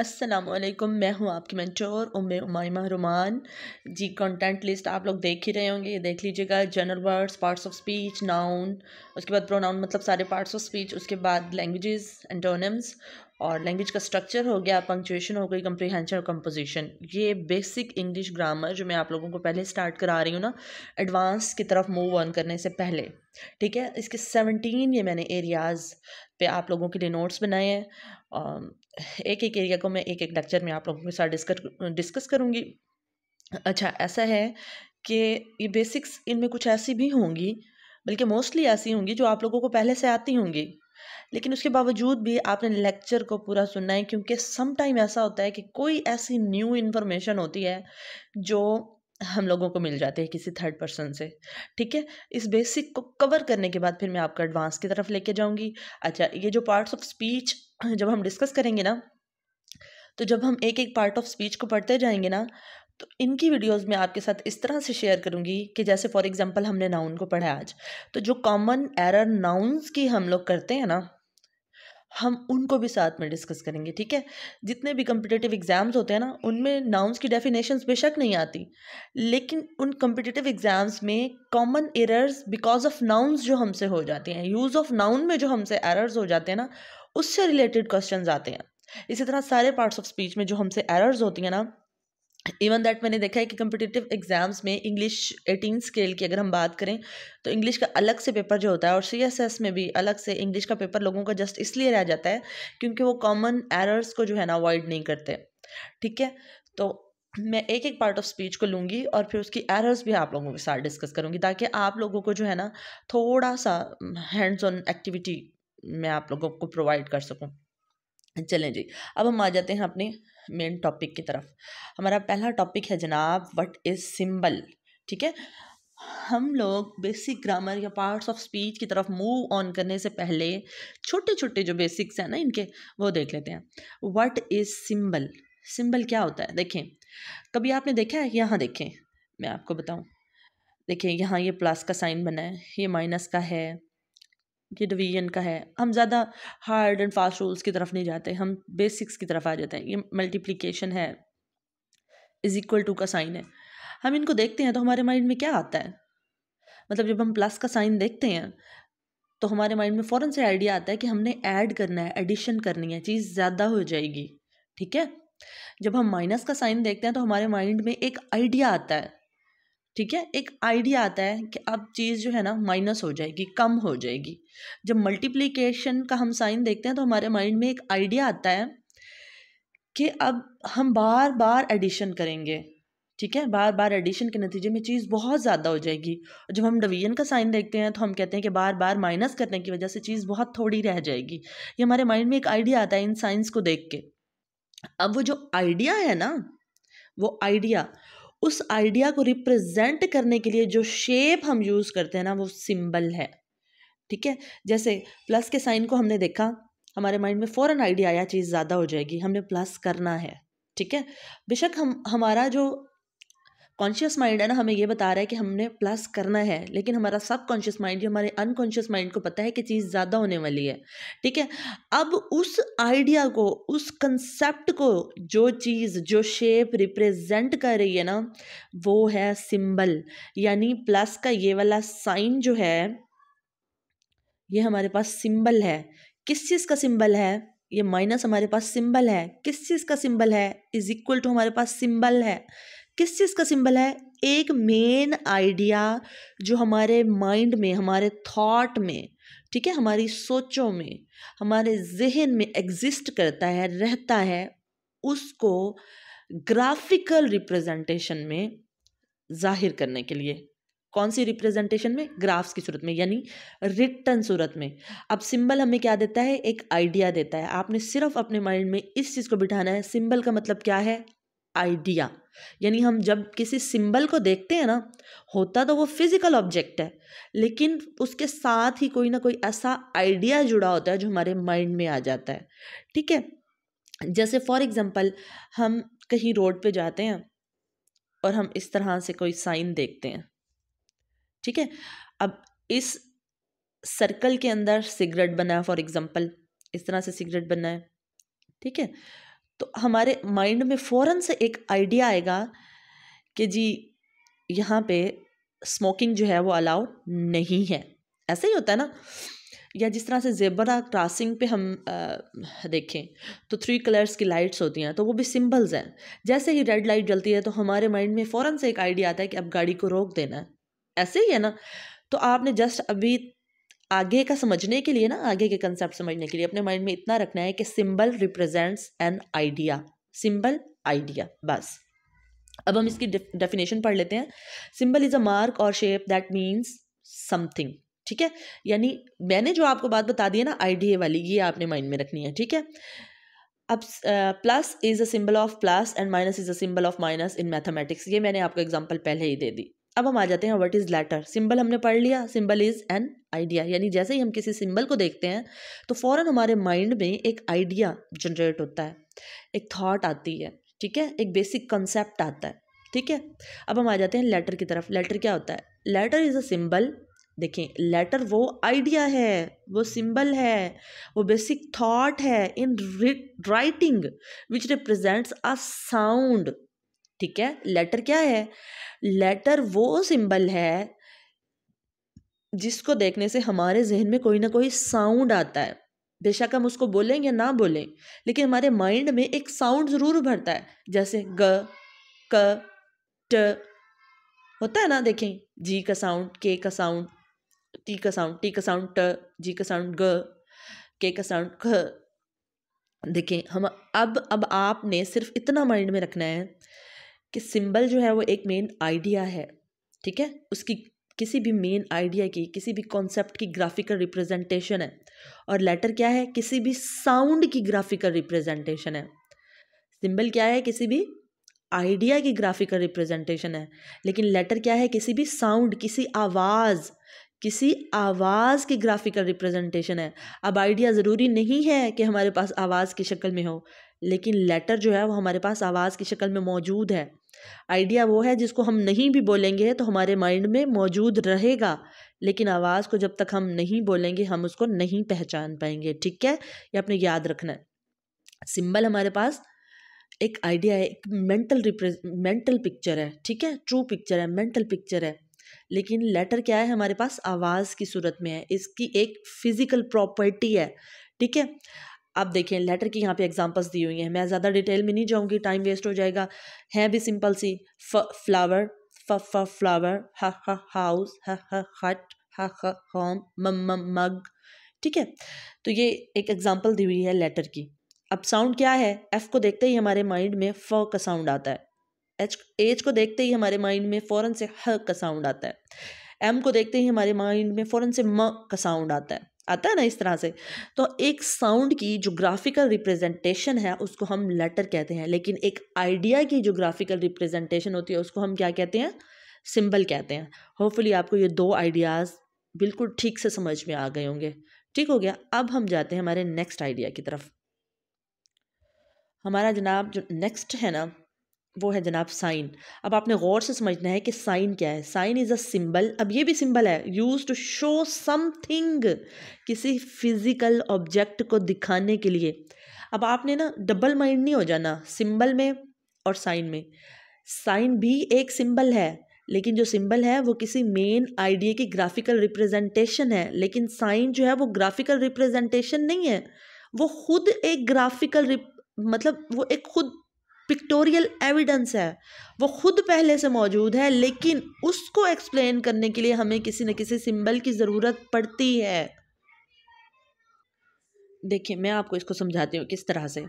असलम मैं हूँ आपकी मंचोर उम्मे उमाइमा रुमान जी कंटेंट लिस्ट आप लोग देख ही रहे होंगे ये देख लीजिएगा general words parts of speech noun उसके बाद प्रोनाउन मतलब सारे पार्ट्स ऑफ स्पीच उसके बाद लैंग्वेजेस एंटोनिम्स और लैंग्वेज का स्ट्रक्चर हो गया पंक्चुएशन हो गई कम्प्रीहेंशन और कंपोजिशन ये बेसिक इंग्लिश ग्रामर जो मैं आप लोगों को पहले स्टार्ट करा रही हूँ ना एडवांस की तरफ मूव ऑन करने से पहले ठीक है इसके सेवनटीन ये मैंने एरियाज़ पे आप लोगों के लिए नोट्स बनाए हैं um, एक एक एरिया को मैं एक एक लेक्चर में आप लोगों के साथ डिस्कस डिस्कस करूँगी अच्छा ऐसा है कि ये बेसिक्स इनमें कुछ ऐसी भी होंगी बल्कि मोस्टली ऐसी होंगी जो आप लोगों को पहले से आती होंगी लेकिन उसके बावजूद भी आपने लेक्चर को पूरा सुनना है क्योंकि सम टाइम ऐसा होता है कि कोई ऐसी न्यू इन्फॉर्मेशन होती है जो हम लोगों को मिल जाते हैं किसी थर्ड पर्सन से ठीक है इस बेसिक को कवर करने के बाद फिर मैं आपको एडवांस की तरफ लेके जाऊंगी अच्छा ये जो पार्ट्स ऑफ स्पीच जब हम डिस्कस करेंगे ना तो जब हम एक एक पार्ट ऑफ स्पीच को पढ़ते जाएंगे ना तो इनकी वीडियोस में आपके साथ इस तरह से शेयर करूंगी कि जैसे फॉर एग्जांपल हमने नाउन को पढ़ा आज तो जो कॉमन एरर नाउन्स की हम लोग करते हैं ना हम उनको भी साथ में डिस्कस करेंगे ठीक है जितने भी कम्पिटेटिव एग्ज़ाम्स होते हैं ना उनमें नाउन्स की डेफिनेशन बेशक नहीं आती लेकिन उन कम्पिटेटिव एग्ज़ाम्स में common errors because of nouns जो हमसे हो जाते हैं यूज़ ऑफ नाउन में जो हमसे एरर्स हो जाते हैं ना उससे रिलेटेड क्वेश्चन आते हैं इसी तरह सारे पार्ट्स ऑफ स्पीच में जो हमसे एरर्स होती हैं ना इवन दैट मैंने देखा है कि कम्पिटिटिव एग्जाम्स में इंग्लिश एटीन स्केल की अगर हम बात करें तो इंग्लिश का अलग से पेपर जो होता है और सीएसएस में भी अलग से इंग्लिश का पेपर लोगों का जस्ट इसलिए रह जाता है क्योंकि वो कॉमन एरर्स को जो है ना अवॉइड नहीं करते ठीक है तो मैं एक एक पार्ट ऑफ स्पीच को लूँगी और फिर उसकी एरर्स भी आप लोगों के साथ डिस्कस करूँगी ताकि आप लोगों को जो है ना थोड़ा सा हैंड्स ऑन एक्टिविटी मैं आप लोगों को प्रोवाइड कर सकूँ चलें जी अब हम आ जाते हैं अपने मेन टॉपिक की तरफ हमारा पहला टॉपिक है जनाब व्हाट इज़ सिंबल ठीक है हम लोग बेसिक ग्रामर या पार्ट्स ऑफ स्पीच की तरफ मूव ऑन करने से पहले छोटे छोटे जो बेसिक्स हैं ना इनके वो देख लेते हैं व्हाट इज़ सिंबल सिंबल क्या होता है देखें कभी आपने देखा है यहाँ देखें मैं आपको बताऊँ देखें यहाँ ये प्लस का साइन बना है ये माइनस का है कि डिवीजन का है हम ज़्यादा हार्ड एंड फास्ट रूल्स की तरफ नहीं जाते हम बेसिक्स की तरफ आ जाते हैं ये मल्टीप्लिकेशन है इज़ इक्वल टू का साइन है हम इनको देखते हैं तो हमारे माइंड में क्या आता है मतलब जब हम प्लस का साइन देखते हैं तो हमारे माइंड में फ़ौरन से आइडिया आता है कि हमने ऐड करना है एडिशन करनी है चीज़ ज़्यादा हो जाएगी ठीक है जब हम माइनस का साइन देखते हैं तो हमारे माइंड में एक आइडिया आता है ठीक है एक आइडिया आता है कि अब चीज़ जो है ना माइनस हो जाएगी कम हो जाएगी जब मल्टीप्लिकेशन का हम साइन देखते हैं तो हमारे माइंड में एक आइडिया आता है कि अब हम बार बार एडिशन करेंगे ठीक है बार बार एडिशन के नतीजे में चीज़ बहुत ज़्यादा हो जाएगी और जब हम डिवीजन का साइन देखते हैं तो हम कहते हैं कि बार बार माइनस करने की वजह से चीज़ बहुत थोड़ी रह जाएगी ये हमारे माइंड में एक आइडिया आता है इन साइंस को देख के अब वो जो आइडिया है ना वो आइडिया उस आइडिया को रिप्रेजेंट करने के लिए जो शेप हम यूज़ करते हैं ना वो सिंबल है ठीक है जैसे प्लस के साइन को हमने देखा हमारे माइंड में फ़ौरन आइडिया आया चीज़ ज़्यादा हो जाएगी हमने प्लस करना है ठीक है बेशक हम हमारा जो कॉन्शियस माइंड है ना हमें ये बता रहा है कि हमने प्लस करना है लेकिन हमारा सब कॉन्शियस माइंड जो हमारे अनकॉन्शियस माइंड को पता है कि चीज़ ज़्यादा होने वाली है ठीक है अब उस आइडिया को उस कंसेप्ट को जो चीज़ जो शेप रिप्रेजेंट कर रही है ना वो है सिंबल यानी प्लस का ये वाला साइन जो है ये हमारे पास सिंबल है किस चीज़ का सिंबल है ये माइनस हमारे पास सिंबल है किस चीज़ का सिंबल है इज़ इक्वल टू हमारे पास सिंबल है किस चीज़ का सिंबल है एक मेन आइडिया जो हमारे माइंड में हमारे थॉट में ठीक है हमारी सोचों में हमारे जहन में एग्जिस्ट करता है रहता है उसको ग्राफिकल रिप्रेजेंटेशन में जाहिर करने के लिए कौन सी रिप्रेजेंटेशन में ग्राफ्स की सूरत में यानी रिटर्न सूरत में अब सिंबल हमें क्या देता है एक आइडिया देता है आपने सिर्फ अपने माइंड में इस चीज़ को बिठाना है सिंबल का मतलब क्या है आइडिया यानी हम जब किसी सिंबल को देखते हैं ना होता तो वो फिज़िकल ऑब्जेक्ट है लेकिन उसके साथ ही कोई ना कोई ऐसा आइडिया जुड़ा होता है जो हमारे माइंड में आ जाता है ठीक है जैसे फॉर एग्ज़ाम्पल हम कहीं रोड पे जाते हैं और हम इस तरह से कोई साइन देखते हैं ठीक है अब इस सर्कल के अंदर सिगरेट बना है फॉर एग्ज़ाम्पल इस तरह से सिगरेट बना है ठीक है तो हमारे माइंड में फ़ौरन से एक आइडिया आएगा कि जी यहाँ पे स्मोकिंग जो है वो अलाउ नहीं है ऐसे ही होता है ना या जिस तरह से जेबरा क्रॉसिंग पे हम आ, देखें तो थ्री कलर्स की लाइट्स होती हैं तो वो भी सिंबल्स हैं जैसे ही रेड लाइट जलती है तो हमारे माइंड में फ़ौरन से एक आइडिया आता है कि अब गाड़ी को रोक देना है ऐसे ही है ना तो आपने जस्ट अभी आगे का समझने के लिए ना आगे के कंसेप्ट समझने के लिए अपने माइंड में इतना रखना है कि symbol represents an idea symbol idea बस अब हम इसकी डेफिनेशन पढ़ लेते हैं सिंबल इज़ अ मार्क और शेप दैट मीन्स समथिंग ठीक है यानी मैंने जो आपको बात बता दी है ना आइडिया वाली ये आपने माइंड में रखनी है ठीक है अब plus is a symbol of plus and minus is a symbol of minus in mathematics ये मैंने आपको एग्जांपल पहले ही दे दी अब हम आ जाते हैं व्हाट इज़ लेटर सिंबल हमने पढ़ लिया सिंबल इज़ एन आइडिया यानी जैसे ही हम किसी सिंबल को देखते हैं तो फ़ौरन हमारे माइंड में एक आइडिया जनरेट होता है एक थाट आती है ठीक है एक बेसिक कंसेप्ट आता है ठीक है अब हम आ जाते हैं लेटर की तरफ लेटर क्या होता है लेटर इज़ अ सिंबल देखें लेटर वो आइडिया है वो सिंबल है वो बेसिक थॉट है in writing which represents a sound ठीक है लेटर क्या है लेटर वो सिंबल है जिसको देखने से हमारे जहन में कोई ना कोई साउंड आता है बेशक हम उसको बोलें या ना बोलें लेकिन हमारे माइंड में एक साउंड ज़रूर उभरता है जैसे ग क ट होता है ना देखें जी का साउंड के का साउंड टी का साउंड टी का साउंड ट जी का साउंड ग के का साउंड ख देखें हम अब अब आपने सिर्फ इतना माइंड में रखना है कि सिंबल जो है वो एक मेन आइडिया है ठीक है उसकी किसी भी मेन आइडिया की किसी भी कॉन्सेप्ट की ग्राफिकल रिप्रेजेंटेशन है और लेटर क्या है किसी भी साउंड की ग्राफिकल रिप्रेजेंटेशन है सिंबल क्या है किसी भी आइडिया की ग्राफिकल रिप्रेजेंटेशन है लेकिन लेटर क्या है किसी भी साउंड किसी आवाज़ किसी आवाज़ की ग्राफिकल रिप्रेजेंटेशन है अब आइडिया ज़रूरी नहीं है कि हमारे पास आवाज़ की शक्ल में हो लेकिन लेटर जो है वो हमारे पास आवाज़ की शक्ल में मौजूद है आइडिया वो है जिसको हम नहीं भी बोलेंगे तो हमारे माइंड में मौजूद रहेगा लेकिन आवाज़ को जब तक हम नहीं बोलेंगे हम उसको नहीं पहचान पाएंगे ठीक है ये अपने याद रखना है सिंबल हमारे पास एक आइडिया है एक मेंटल रिप्रेज मेंटल पिक्चर है ठीक है ट्रू पिक्चर है मेंटल पिक्चर है लेकिन लेटर क्या है हमारे पास आवाज़ की सूरत में है इसकी एक फिज़िकल प्रॉपर्टी है ठीक है अब देखें लेटर की यहाँ पे एग्जांपल्स दी हुई हैं मैं ज़्यादा डिटेल में नहीं जाऊँगी टाइम वेस्ट हो जाएगा है भी सिंपल सी फ फ्लावर फ फ फ्लावर ह ह हाउस ह ह हट ह ह होम मम मम मग ठीक है तो ये एक एग्ज़ाम्पल दी हुई है लेटर की अब साउंड क्या है एफ़ को देखते ही हमारे माइंड में फ का साउंड आता है एच एच को देखते ही हमारे माइंड में फ़ौरन से ह का साउंड आता है एम को देखते ही हमारे माइंड में फ़ौरन से म का साउंड आता है आता है ना इस तरह से तो एक साउंड की जो ग्राफिकल रिप्रेजेंटेशन है उसको हम लेटर कहते हैं लेकिन एक आइडिया की जो ग्राफिकल रिप्रेजेंटेशन होती है उसको हम क्या कहते हैं सिंबल कहते हैं होपफुली आपको ये दो आइडियाज़ बिल्कुल ठीक से समझ में आ गए होंगे ठीक हो गया अब हम जाते हैं हमारे नेक्स्ट आइडिया की तरफ हमारा जनाब जो नेक्स्ट है ना वो है जनाब साइन अब आपने गौर से समझना है कि साइन क्या है साइन इज़ अ सिंबल अब ये भी सिंबल है यूज टू शो समथिंग किसी फिज़िकल ऑब्जेक्ट को दिखाने के लिए अब आपने ना डबल माइंड नहीं हो जाना सिंबल में और साइन में साइन भी एक सिंबल है लेकिन जो सिंबल है वो किसी मेन आइडिया की ग्राफिकल रिप्रेजेंटेशन है लेकिन साइन जो है वो ग्राफिकल रिप्रेजेंटेशन नहीं है वो खुद एक ग्राफिकल मतलब वो एक खुद पिक्टोरियल एविडेंस है वो खुद पहले से मौजूद है लेकिन उसको एक्सप्लेन करने के लिए हमें किसी न किसी सिंबल की ज़रूरत पड़ती है देखिए मैं आपको इसको समझाती हूँ किस तरह से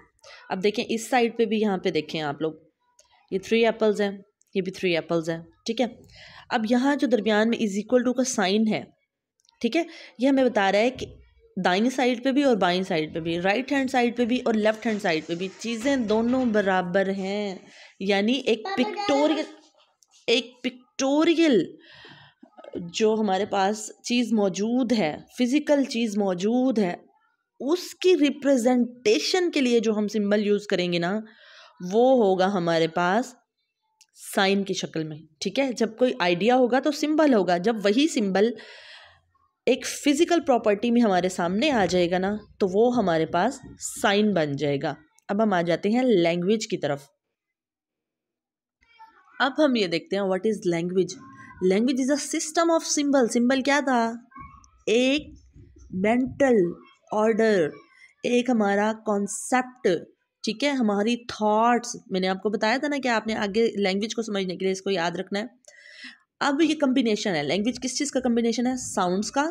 अब देखें इस साइड पे भी यहाँ पे देखें आप लोग ये थ्री एप्पल्स हैं ये भी थ्री एप्पल्स हैं ठीक है अब यहाँ जो दरमियान में इज इक्वल टू का साइन है ठीक है ये हमें बता रहा है कि दाइनी साइड पे भी और बाई साइड पे भी राइट हैंड साइड पे भी और लेफ्ट हैंड साइड पे भी चीज़ें दोनों बराबर हैं यानी एक पिक्टोरियल एक पिक्टोरियल जो हमारे पास चीज़ मौजूद है फिज़िकल चीज़ मौजूद है उसकी रिप्रेजेंटेशन के लिए जो हम सिंबल यूज़ करेंगे ना वो होगा हमारे पास साइन की शक्ल में ठीक है जब कोई आइडिया होगा तो सिंबल होगा जब वही सिंबल एक फ़िज़िकल प्रॉपर्टी में हमारे सामने आ जाएगा ना तो वो हमारे पास साइन बन जाएगा अब हम आ जाते हैं लैंग्वेज की तरफ अब हम ये देखते हैं what is language language is a system of symbol symbol क्या था एक मेंटल ऑर्डर एक हमारा कॉन्सेप्ट ठीक है हमारी थॉट्स मैंने आपको बताया था ना कि आपने आगे लैंग्वेज को समझने के लिए इसको याद रखना है अब ये कम्बिनेशन है लैंग्वेज किस चीज़ का कम्बिनेशन है साउंड्स का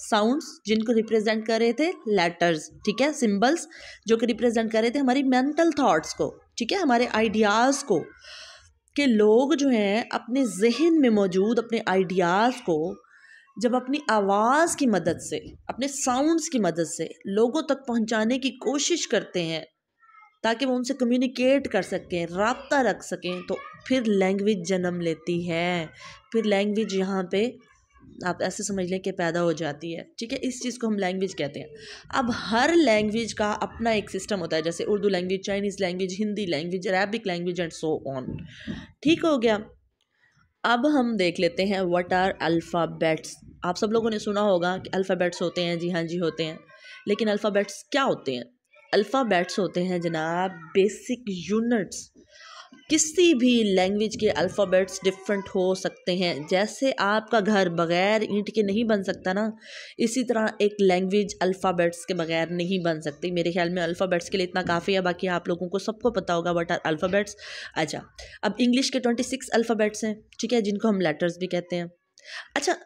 साउंड्स जिनको रिप्रेजेंट कर रहे थे लेटर्स ठीक है सिंबल्स जो कि रिप्रेजेंट कर रहे थे हमारी मेंटल थॉट्स को ठीक है हमारे आइडियाज़ को कि लोग जो हैं अपने जहन में मौजूद अपने आइडियाज़ को जब अपनी आवाज़ की मदद से अपने साउंड्स की मदद से लोगों तक पहुंचाने की कोशिश करते हैं ताकि वो उनसे कम्युनिकेट कर सकें रबता रख सकें तो फिर लैंग्वेज जन्म लेती है फिर लैंग्वेज यहाँ पे आप ऐसे समझ लें कि पैदा हो जाती है ठीक है इस चीज़ को हम लैंग्वेज कहते हैं अब हर लैंग्वेज का अपना एक सिस्टम होता है जैसे Urdu language Chinese language Hindi language Arabic language and so on ठीक हो गया अब हम देख लेते हैं वट आर अल्फ़ाबेट्स आप सब लोगों ने सुना होगा कि अल्फ़ाबेट्स होते हैं जी हाँ जी होते हैं लेकिन अल्फ़ाबेट्स क्या होते हैं अल्फ़ाबेट्स होते हैं जनाब बेसिक यूनिट्स किसी भी लैंग्वेज के अल्फ़ाबेट्स डिफरेंट हो सकते हैं जैसे आपका घर बग़ैर ईंट के नहीं बन सकता ना इसी तरह एक लैंग्वेज अल्फ़ाबेट्स के बग़ैर नहीं बन सकती मेरे ख्याल में अल्फ़ाबेट्स के लिए इतना काफ़ी है बाकी आप लोगों को सबको पता होगा वट आर अल्फ़ाबेट्स अच्छा अब इंग्लिश के ट्वेंटी सिक्स अल्फ़ाबेट्स हैं ठीक है जिनको हम लेटर्स भी कहते हैं अच्छा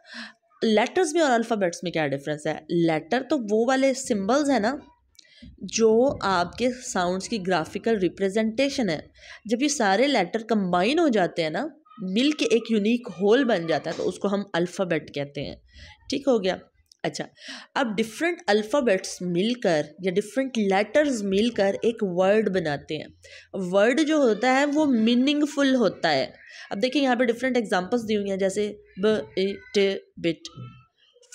लेटर्स में और अल्फ़ाबेट्स में क्या डिफरेंस है लेटर तो वो वाले सिम्बल्स हैं ना जो आपके साउंड्स की ग्राफिकल रिप्रेजेंटेशन है जब ये सारे लेटर कंबाइन हो जाते हैं ना मिल के एक यूनिक होल बन जाता है तो उसको हम अल्फ़ाबेट कहते हैं ठीक हो गया अच्छा अब डिफरेंट अल्फ़ाबेट्स मिलकर या डिफरेंट लेटर्स मिलकर एक वर्ड बनाते हैं वर्ड जो होता है वो मीनिंगफुल होता है अब देखिए यहाँ पे डिफरेंट एग्जांपल्स दी हुई हैं जैसे ब इ ट बिट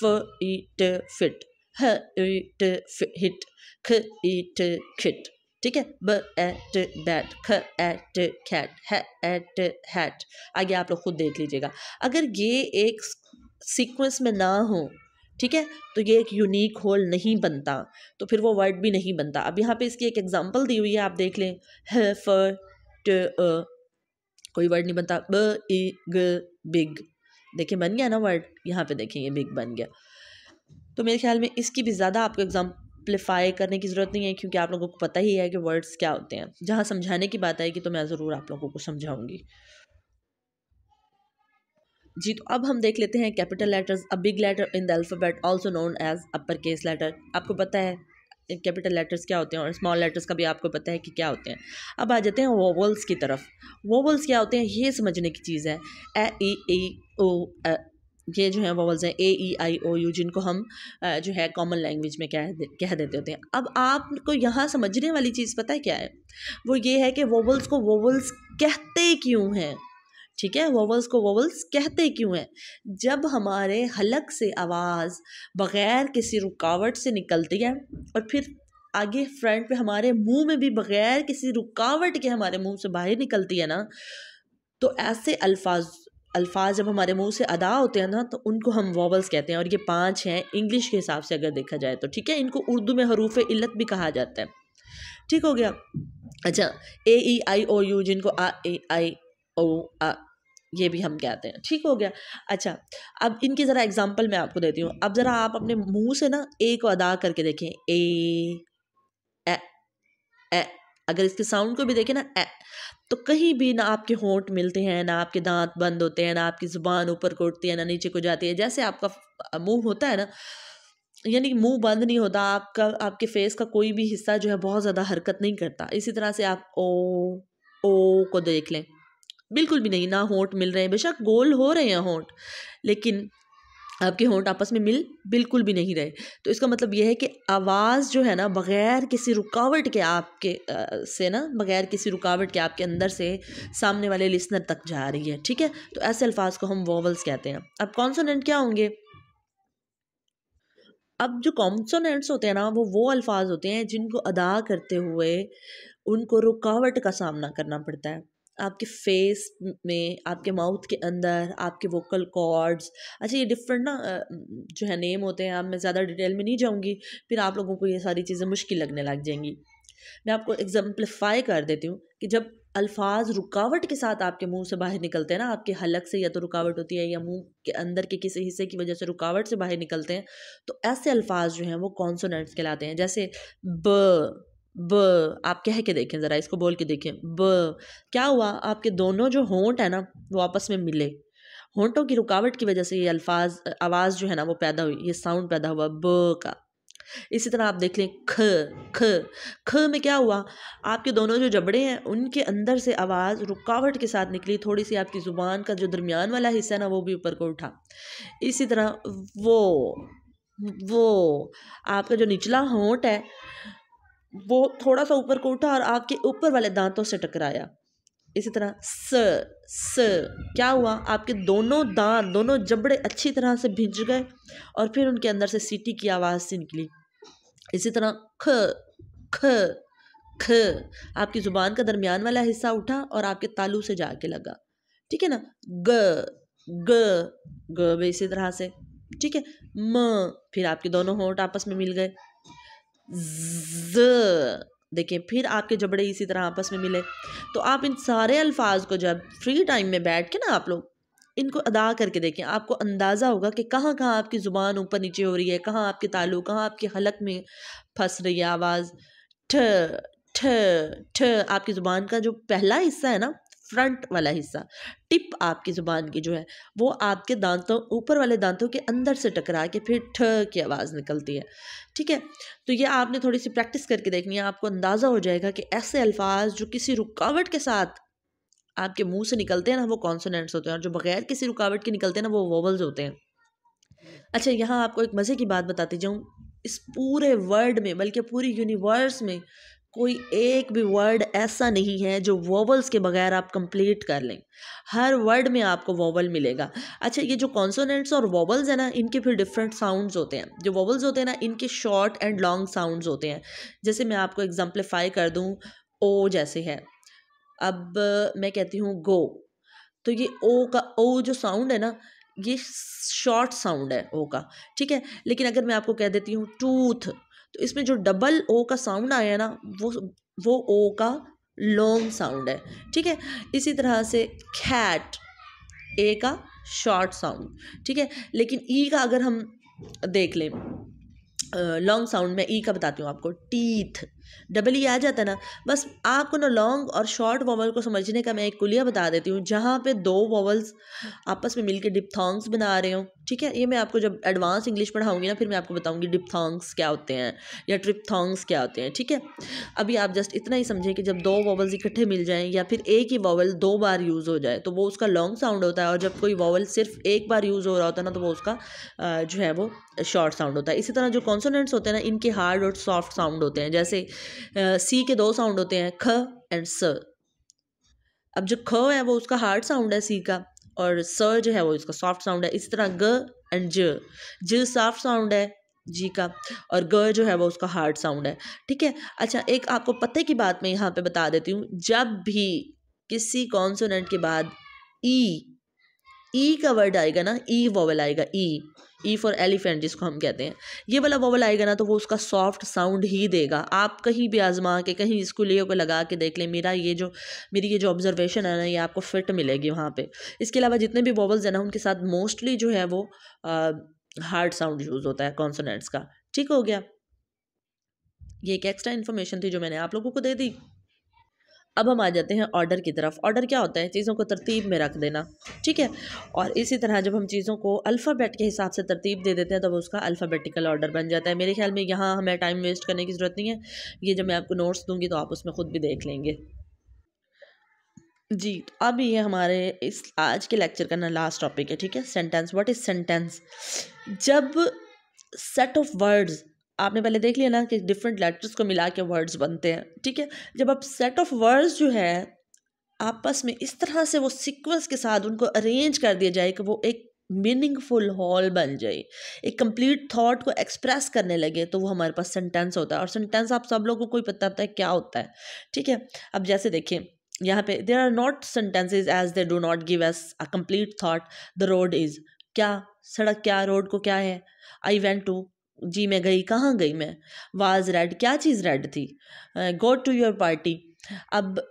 फ इ ट फिट हिट ख ईट खिट ठीक है ब एट बैट ख एट कैट है एट हैट आगे आप लोग खुद देख लीजिएगा अगर ये एक सीक्वेंस में ना हो ठीक है तो ये एक यूनिक होल नहीं बनता तो फिर वो वर्ड भी नहीं बनता अब यहाँ पे इसकी एक एग्जांपल दी हुई है आप देख लें ह फर ट कोई वर्ड नहीं बनता ब ई ग बिग देखिए बन गया ना वर्ड यहाँ पे देखिए ये बिग बन गया तो मेरे ख्याल में इसकी भी ज़्यादा आपको एग्ज़ाम करने की ज़रूरत नहीं है क्योंकि आप लोगों को पता ही है कि वर्ड्स क्या होते हैं जहाँ समझाने की बात आएगी तो मैं ज़रूर आप लोगों को समझाऊंगी जी तो अब हम देख लेते हैं capital letters a big letter in the alphabet also known as upper case letter आपको पता है कैपिटल लेटर्स क्या होते हैं और स्मॉल लेटर्स का भी आपको पता है कि क्या होते हैं अब आ जाते हैं वोवल्स की तरफ वोवल्स क्या होते हैं ये समझने की चीज़ है ए ई ओ ये जो है वॉवल्स हैं ए ई आई ओ यू जिनको हम जो है कॉमन लैंग्वेज में कह दे, कह देते होते हैं अब आपको यहाँ समझने वाली चीज़ पता है क्या है वो ये है कि वोवल्स को वोवल्स कहते क्यों हैं ठीक है वोवल्स को वोवल्स कहते क्यों हैं जब हमारे हलक से आवाज़ बग़ैर किसी रुकावट से निकलती है और फिर आगे फ्रंट पे हमारे मुंह में भी बग़ैर किसी रुकावट के हमारे मुंह से बाहर निकलती है ना तो ऐसे अल्फाज अल्फाज जब हमारे मुंह से अदा होते हैं ना तो उनको हम वॉवल्स कहते हैं और ये पांच हैं इंग्लिश के हिसाब से अगर देखा जाए तो ठीक है इनको उर्दू में हरूफ इल्लत भी कहा जाता है ठीक हो गया अच्छा ए ई आई ओ यू जिनको आ ए आई ओ आ ये भी हम कहते हैं ठीक हो गया अच्छा अब इनकी ज़रा एग्जांपल मैं आपको देती हूँ अब ज़रा आप अपने मुंह से ना ए को अदा करके देखें ए ए, ए अगर इसके साउंड को भी देखें ना ए, तो कहीं भी ना आपके होंठ मिलते हैं ना आपके दांत बंद होते हैं ना आपकी ज़ुबान ऊपर को उठती है ना नीचे को जाती है जैसे आपका मुंह होता है ना यानी मुंह बंद नहीं होता आपका आपके फेस का कोई भी हिस्सा जो है बहुत ज़्यादा हरकत नहीं करता इसी तरह से आप ओ ओ को देख लें बिल्कुल भी नहीं ना होंठ मिल रहे हैं बेशक गोल हो रहे हैं होंठ लेकिन आपके होंठ आपस में मिल बिल्कुल भी नहीं रहे तो इसका मतलब यह है कि आवाज़ जो है ना बग़ैर किसी रुकावट के आपके आ, से ना बग़ैर किसी रुकावट के आपके अंदर से सामने वाले लिसनर तक जा रही है ठीक है तो ऐसे अल्फाज को हम वॉवल्स कहते हैं अब कॉन्सोनेंट क्या होंगे अब जो कॉन्सोनेंट्स होते हैं ना वो वो अल्फाज होते हैं जिनको अदा करते हुए उनको रुकावट का सामना करना पड़ता है आपके फेस में आपके माउथ के अंदर आपके वोकल कॉर्ड्स अच्छा ये डिफरेंट ना जो है नेम होते हैं आप मैं ज़्यादा डिटेल में नहीं जाऊँगी फिर आप लोगों को ये सारी चीज़ें मुश्किल लगने लग जाएंगी मैं आपको एग्जाम्प्लीफाई कर देती हूँ कि जब अल्फाज रुकावट के साथ आपके मुंह से बाहर निकलते हैं ना आपके हलक से या तो रुकावट होती है या मुंह के अंदर के किसी हिस्से की वजह से रुकावट से बाहर निकलते हैं तो ऐसे अल्फाज जो हैं वो कॉन्सोनेंट्स कहलाते हैं जैसे ब ब आप कह के देखें ज़रा इसको बोल के देखें ब क्या हुआ आपके दोनों जो होंट है ना वो आपस में मिले होंटों की रुकावट की वजह से ये अल्फाज आवाज़ जो है ना वो पैदा हुई ये साउंड पैदा हुआ ब का इसी तरह आप देख लें ख ख ख में क्या हुआ आपके दोनों जो जबड़े हैं उनके अंदर से आवाज़ रुकावट के साथ निकली थोड़ी सी आपकी ज़ुबान का जो दरमियान वाला हिस्सा है ना वो भी ऊपर को उठा इसी तरह वो वो आपका जो निचला होंट है वो थोड़ा सा ऊपर को उठा और आपके ऊपर वाले दांतों से टकराया इसी तरह स स क्या हुआ आपके दोनों दांत दोनों जबड़े अच्छी तरह से भिज गए और फिर उनके अंदर से सीटी की आवाज़ से निकली इसी तरह ख ख ख आपकी ज़ुबान का दरमियान वाला हिस्सा उठा और आपके तालू से जाके लगा ठीक है ना ग ग ग इसी तरह से ठीक है म फिर आपके दोनों होंठ आपस में मिल गए ज देखिए फिर आपके जबड़े इसी तरह आपस में मिले तो आप इन सारे अल्फाज को जब फ्री टाइम में बैठ के ना आप लोग इनको अदा करके देखें आपको अंदाज़ा होगा कि कहाँ कहाँ आपकी ज़ुबान ऊपर नीचे हो रही है कहाँ आपके तालु कहाँ आपकी हलक में फंस रही है आवाज़ ठ ठ ठ आपकी ज़ुबान का जो पहला हिस्सा है ना फ्रंट वाला हिस्सा टिप आपकी ज़ुबान की जो है वो आपके दांतों ऊपर वाले दांतों के अंदर से टकरा के फिर ठ की आवाज़ निकलती है ठीक है तो ये आपने थोड़ी सी प्रैक्टिस करके देखनी है आपको अंदाज़ा हो जाएगा कि ऐसे अल्फाज जो किसी रुकावट के साथ आपके मुंह से निकलते हैं ना वो कॉन्सोनेंट्स होते हैं और जो बगैर किसी रुकावट के निकलते हैं ना वो वोवल्स होते हैं अच्छा यहाँ आपको एक मज़े की बात बताती जाऊँ इस पूरे वर्ल्ड में बल्कि पूरी यूनिवर्स में कोई एक भी वर्ड ऐसा नहीं है जो वॉवल्स के बगैर आप कंप्लीट कर लें हर वर्ड में आपको वॉवल मिलेगा अच्छा ये जो कॉन्सोनेंट्स और वॉवल्स हैं ना इनके फिर डिफरेंट साउंड्स होते हैं जो वॉवल्स होते हैं ना इनके शॉर्ट एंड लॉन्ग साउंड्स होते हैं जैसे मैं आपको एग्जाम्पलीफाई कर दूँ ओ जैसे है अब मैं कहती हूँ गो तो ये ओ का ओ जो साउंड है ना ये शॉर्ट साउंड है ओ का ठीक है लेकिन अगर मैं आपको कह देती हूँ टूथ तो इसमें जो डबल ओ का साउंड आया ना वो वो ओ का लॉन्ग साउंड है ठीक है इसी तरह से खैट ए का शॉर्ट साउंड ठीक है लेकिन ई e का अगर हम देख लें लॉन्ग साउंड में ई e का बताती हूँ आपको टीथ डबल ही आ जाता ना बस आपको ना लॉन्ग और शॉर्ट वॉवल को समझने का मैं एक कुलिया बता देती हूँ जहाँ पे दो वॉवल्स आपस में मिलकर डिपथोंग्स बना रहे हो ठीक है ये मैं आपको जब एडवांस इंग्लिश पढ़ाऊंगी ना फिर मैं आपको बताऊंगी डिपथोंग्स क्या होते हैं या ट्रिपथोंग्स क्या होते हैं ठीक है अभी आप जस्ट इतना ही समझें कि जब दो वॉवल्स इकट्ठे मिल जाएँ या फिर एक ही वॉवल दो बार यूज़ हो जाए तो वो उसका लॉन्ग साउंड होता है और जब कोई वॉवल सिर्फ एक बार यूज़ हो रहा होता है ना तो वो उसका जो है वो शॉर्ट साउंड होता है इसी तरह जो कॉन्सोनेंट्स होते हैं ना इनके हार्ड और सॉफ्ट साउंड होते हैं जैसे सी के दो साउंड होते हैं ख एंड स अब जो ख है वो उसका हार्ड साउंड है सी का और स जो है वो इसका सॉफ्ट साउंड है इस तरह ग एंड ज ज सॉफ्ट साउंड है जी का और ग जो है वो उसका हार्ड साउंड है ठीक है अच्छा एक आपको पते की बात मैं यहाँ पे बता देती हूँ जब भी किसी कॉन्सोनेंट के बाद ई e ई e का वर्ड आएगा ना ई e वॉवल आएगा ई ई फॉर एलिफेंट जिसको हम कहते हैं ये वाला वॉवल आएगा ना तो वो उसका सॉफ्ट साउंड ही देगा आप कहीं भी आजमा के कहीं इसको ले को लगा के देख लें मेरा ये जो मेरी ये जो ऑब्जर्वेशन है ना ये आपको फिट मिलेगी वहाँ पे इसके अलावा जितने भी वॉवल्स हैं ना उनके साथ मोस्टली जो है वो हार्ड साउंड यूज़ होता है कॉन्सोनेंट्स का ठीक हो गया ये एक एक्स्ट्रा इन्फॉर्मेशन थी जो मैंने आप लोगों को दे दी अब हम आ जाते हैं ऑर्डर की तरफ ऑर्डर क्या होता है चीज़ों को तरतीब में रख देना ठीक है और इसी तरह जब हम चीज़ों को अल्फ़ाबेट के हिसाब से तरतीब दे देते हैं तो वो उसका अल्फ़ाबेटिकल ऑर्डर बन जाता है मेरे ख्याल में यहाँ हमें टाइम वेस्ट करने की ज़रूरत नहीं है ये जब मैं आपको नोट्स दूँगी तो आप उसमें ख़ुद भी देख लेंगे जी तो अब ये हमारे इस आज के लेक्चर का ना लास्ट टॉपिक है ठीक है सेंटेंस व्हाट इज़ सेंटेंस जब सेट ऑफ वर्ड्स आपने पहले देख लिया ना कि डिफरेंट लेटर्स को मिला के वर्ड्स बनते हैं ठीक है जब आप सेट ऑफ वर्ड्स जो है आपस में इस तरह से वो सीक्वेंस के साथ उनको अरेंज कर दिया जाए कि वो एक मीनिंगफुल हॉल बन जाए एक कंप्लीट थॉट को एक्सप्रेस करने लगे तो वो हमारे पास सेंटेंस होता है और सेंटेंस आप सब लोगों को ही पता होता है क्या होता है ठीक है अब जैसे देखें यहाँ पे there are not sentences as they do not give us a complete thought the road is क्या सड़क क्या रोड को क्या है आई वेंट टू जी मैं गई कहाँ गई मैं वाज रेड क्या चीज़ रेड थी गो टू योर पार्टी अब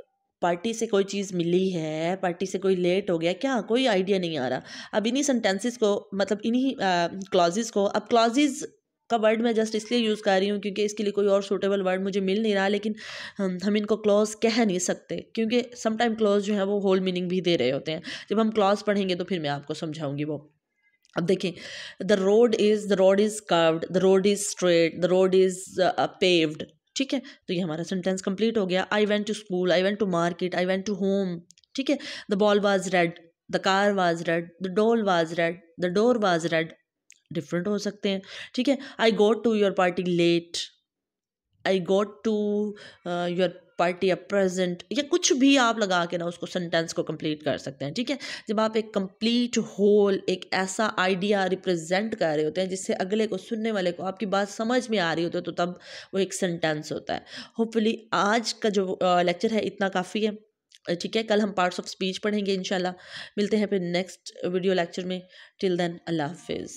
पार्टी से कोई चीज़ मिली है पार्टी से कोई लेट हो गया क्या कोई आइडिया नहीं आ रहा अब इन्हीं सेंटेंसेस को मतलब इन्हीं क्लॉजेज़ को अब क्लॉजेज़ का वर्ड मैं जस्ट इसलिए यूज़ कर रही हूँ क्योंकि इसके लिए कोई और सूटेबल वर्ड मुझे मिल नहीं रहा लेकिन हम, हम इनको क्लॉज कह नहीं सकते क्योंकि समटाइम क्लॉज जो है वो होल मीनिंग भी दे रहे होते हैं जब हम क्लॉज पढ़ेंगे तो फिर मैं आपको समझाऊँगी वो अब देखें the road is the road is curved the road is straight the road is paved ठीक है तो ये हमारा सेंटेंस कंप्लीट हो गया I went to school I went to market I went to home ठीक है the ball was red the car was red the doll was red the door was red different हो सकते हैं ठीक है I go to your party late I got to your party a present या कुछ भी आप लगा के ना उसको सेंटेंस को कंप्लीट कर सकते हैं ठीक है जब आप एक कंप्लीट होल एक ऐसा आइडिया रिप्रेजेंट कर रहे होते हैं जिससे अगले को सुनने वाले को आपकी बात समझ में आ रही होती है तो तब वो एक सेंटेंस होता है होपफुली आज का जो लेक्चर है इतना काफ़ी है ठीक है कल हम पार्ट्स ऑफ स्पीच पढ़ेंगे इंशाल्लाह मिलते हैं फिर नेक्स्ट वीडियो लेक्चर में टिल देन अल्लाह हाफिज़